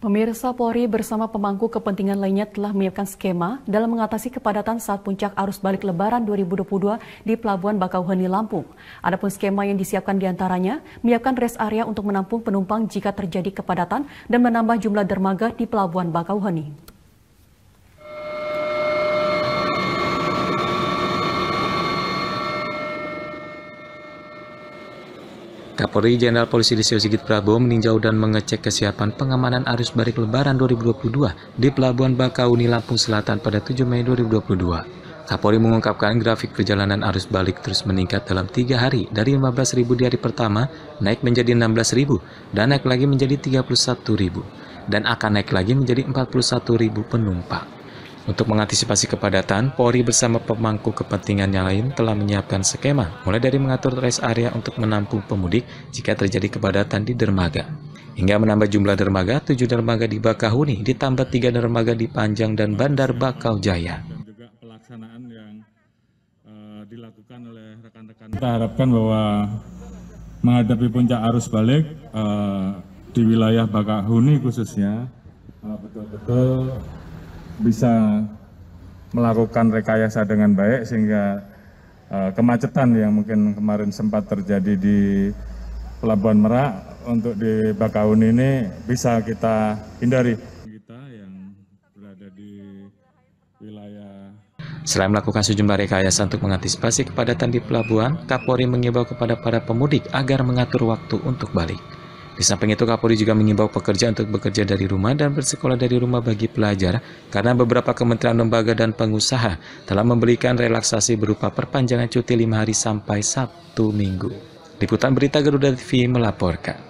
Pemirsa Polri bersama pemangku kepentingan lainnya telah menyiapkan skema dalam mengatasi kepadatan saat puncak arus balik lebaran 2022 di Pelabuhan Bakauheni, Lampung. Adapun skema yang disiapkan diantaranya, menyiapkan rest area untuk menampung penumpang jika terjadi kepadatan dan menambah jumlah dermaga di Pelabuhan Bakauheni. Kapolri Jenderal Polisi Listio Sigit Prabowo meninjau dan mengecek kesiapan pengamanan arus balik Lebaran 2022 di Pelabuhan Bakauni, Lampung Selatan pada 7 Mei 2022. Kapolri mengungkapkan grafik perjalanan arus balik terus meningkat dalam tiga hari dari 15.000 di hari pertama naik menjadi 16.000 dan naik lagi menjadi 31.000 dan akan naik lagi menjadi 41.000 penumpang. Untuk mengantisipasi kepadatan, Polri bersama pemangku kepentingan yang lain telah menyiapkan skema, mulai dari mengatur rest area untuk menampung pemudik jika terjadi kepadatan di dermaga. Hingga menambah jumlah dermaga, 7 dermaga di Bakahuni, ditambah 3 dermaga di Panjang dan Bandar Bakau Jaya. Dan juga pelaksanaan yang eh, dilakukan oleh rekan-rekan. Kita harapkan bahwa menghadapi puncak arus balik eh, di wilayah Bakahuni khususnya, eh, betul-betul bisa melakukan rekayasa dengan baik sehingga uh, kemacetan yang mungkin kemarin sempat terjadi di Pelabuhan Merak untuk di Bakauheni ini bisa kita hindari. Kita yang berada di wilayah Selain melakukan sejumlah rekayasa untuk mengantisipasi kepadatan di pelabuhan, Kapolri mengimbau kepada para pemudik agar mengatur waktu untuk balik. Di samping itu, Kapolri juga mengimbau pekerja untuk bekerja dari rumah dan bersekolah dari rumah bagi pelajar, karena beberapa kementerian lembaga dan pengusaha telah memberikan relaksasi berupa perpanjangan cuti lima hari sampai Sabtu minggu. Liputan Berita Garuda TV melaporkan.